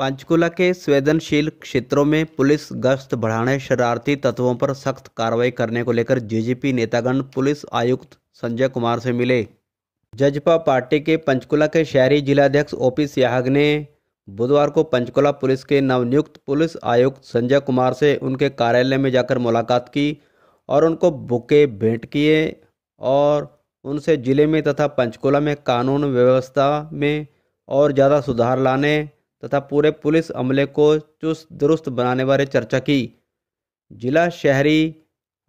पंचकुला के संवेदनशील क्षेत्रों में पुलिस गश्त बढ़ाने शरारती तत्वों पर सख्त कार्रवाई करने को लेकर जेजेपी नेतागण पुलिस आयुक्त संजय कुमार से मिले जजपा पार्टी के पंचकुला के शहरी जिलाध्यक्ष ओपी सियाग ने बुधवार को पंचकुला पुलिस के नवनियुक्त पुलिस आयुक्त संजय कुमार से उनके कार्यालय में जाकर मुलाकात की और उनको बुके भेंट किए और उनसे जिले में तथा पंचकुला में कानून व्यवस्था में और ज़्यादा सुधार लाने तथा पूरे पुलिस अमले को चुस्त दुरुस्त बनाने बारे चर्चा की जिला शहरी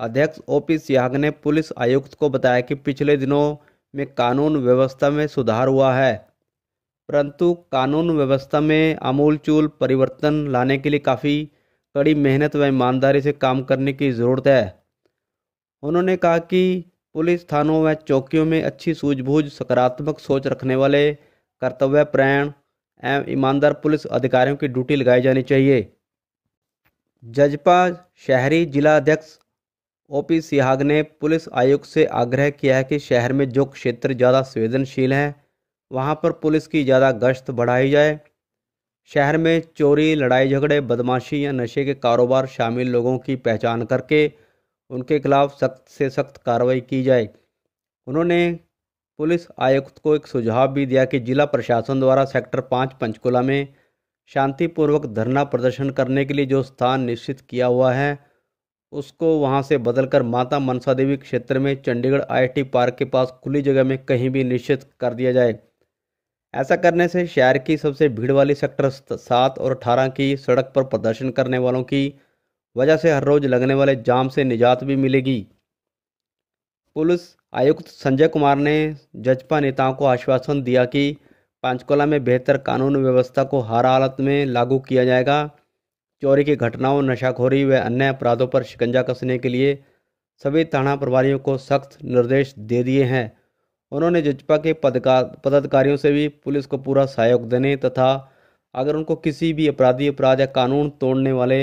अध्यक्ष ओ पी सियाग ने पुलिस आयुक्त को बताया कि पिछले दिनों में कानून व्यवस्था में सुधार हुआ है परंतु कानून व्यवस्था में आमूलचूल परिवर्तन लाने के लिए काफ़ी कड़ी मेहनत व ईमानदारी से काम करने की ज़रूरत है उन्होंने कहा कि पुलिस थानों व चौकियों में अच्छी सूझबूझ सकारात्मक सोच रखने वाले कर्तव्य प्रयाण एवं ईमानदार पुलिस अधिकारियों की ड्यूटी लगाई जानी चाहिए जजपा शहरी जिला अध्यक्ष ओ पी सिहाग ने पुलिस आयुक्त से आग्रह किया है कि शहर में जो क्षेत्र ज़्यादा संवेदनशील हैं वहाँ पर पुलिस की ज़्यादा गश्त बढ़ाई जाए शहर में चोरी लड़ाई झगड़े बदमाशी या नशे के कारोबार शामिल लोगों की पहचान करके उनके खिलाफ सख्त से सख्त कार्रवाई की जाए उन्होंने पुलिस आयुक्त को एक सुझाव भी दिया कि जिला प्रशासन द्वारा सेक्टर पाँच पंचकुला में शांतिपूर्वक धरना प्रदर्शन करने के लिए जो स्थान निश्चित किया हुआ है उसको वहां से बदलकर माता मनसा देवी क्षेत्र में चंडीगढ़ आईटी पार्क के पास खुली जगह में कहीं भी निश्चित कर दिया जाए ऐसा करने से शहर की सबसे भीड़ वाली सेक्टर सात और अठारह की सड़क पर प्रदर्शन करने वालों की वजह से हर रोज़ लगने वाले जाम से निजात भी मिलेगी पुलिस आयुक्त संजय कुमार ने जजपा नेताओं को आश्वासन दिया कि पंचकुला में बेहतर कानून व्यवस्था को हर हालत में लागू किया जाएगा चोरी की घटनाओं नशाखोरी व अन्य अपराधों पर शिकंजा कसने के लिए सभी थाना प्रभारियों को सख्त निर्देश दे दिए हैं उन्होंने जजपा के पदाधिकारियों से भी पुलिस को पूरा सहयोग देने तथा अगर उनको किसी भी अपराधी अपराध या कानून तोड़ने वाले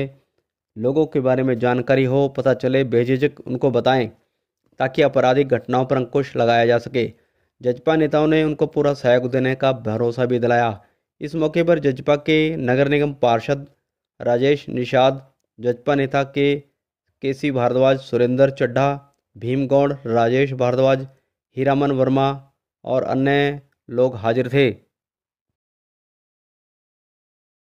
लोगों के बारे में जानकारी हो पता चले बेझिझक उनको बताएं ताकि आपराधिक घटनाओं पर अंकुश लगाया जा सके जजपा नेताओं ने उनको पूरा सहयोग देने का भरोसा भी दिलाया इस मौके पर जजपा के नगर निगम पार्षद राजेश निषाद जजपा नेता के केसी भारद्वाज सुरेंद्र चड्ढा भीम गौड़ राजेश भारद्वाज हीरामन वर्मा और अन्य लोग हाजिर थे